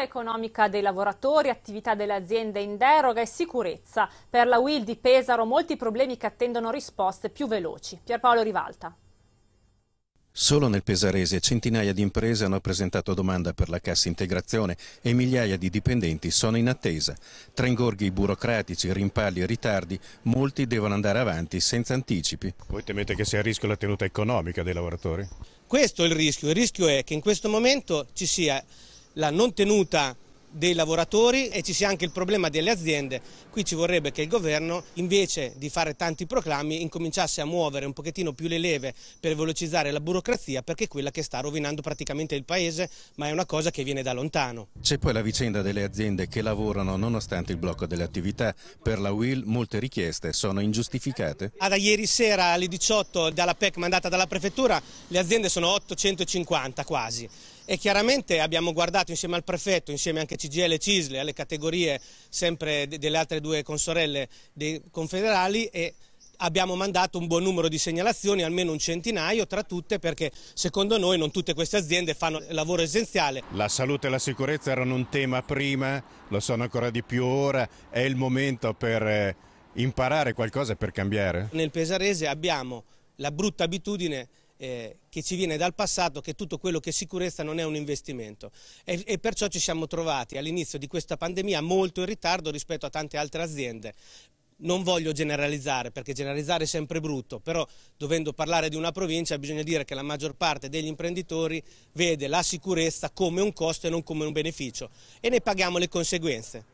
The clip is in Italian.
economica dei lavoratori, attività delle aziende in deroga e sicurezza. Per la Will di Pesaro molti problemi che attendono risposte più veloci. Pierpaolo Rivalta. Solo nel Pesarese centinaia di imprese hanno presentato domanda per la cassa integrazione e migliaia di dipendenti sono in attesa. Tra ingorghi burocratici, rimpalli e ritardi, molti devono andare avanti senza anticipi. Voi temete che sia a rischio la tenuta economica dei lavoratori? Questo è il rischio. Il rischio è che in questo momento ci sia la non tenuta dei lavoratori e ci sia anche il problema delle aziende. Qui ci vorrebbe che il governo, invece di fare tanti proclami, incominciasse a muovere un pochettino più le leve per velocizzare la burocrazia, perché è quella che sta rovinando praticamente il paese, ma è una cosa che viene da lontano. C'è poi la vicenda delle aziende che lavorano nonostante il blocco delle attività. Per la WIL molte richieste sono ingiustificate? da ieri sera alle 18 dalla PEC mandata dalla prefettura le aziende sono 850 quasi e chiaramente abbiamo guardato insieme al prefetto, insieme anche a CGL e Cisle, alle categorie sempre delle altre due consorelle dei confederali e abbiamo mandato un buon numero di segnalazioni, almeno un centinaio tra tutte, perché secondo noi non tutte queste aziende fanno lavoro essenziale. La salute e la sicurezza erano un tema prima, lo sono ancora di più ora, è il momento per eh, imparare qualcosa e per cambiare? Nel Pesarese abbiamo la brutta abitudine eh, che ci viene dal passato che tutto quello che è sicurezza non è un investimento e, e perciò ci siamo trovati all'inizio di questa pandemia molto in ritardo rispetto a tante altre aziende non voglio generalizzare perché generalizzare è sempre brutto, però dovendo parlare di una provincia bisogna dire che la maggior parte degli imprenditori vede la sicurezza come un costo e non come un beneficio e ne paghiamo le conseguenze.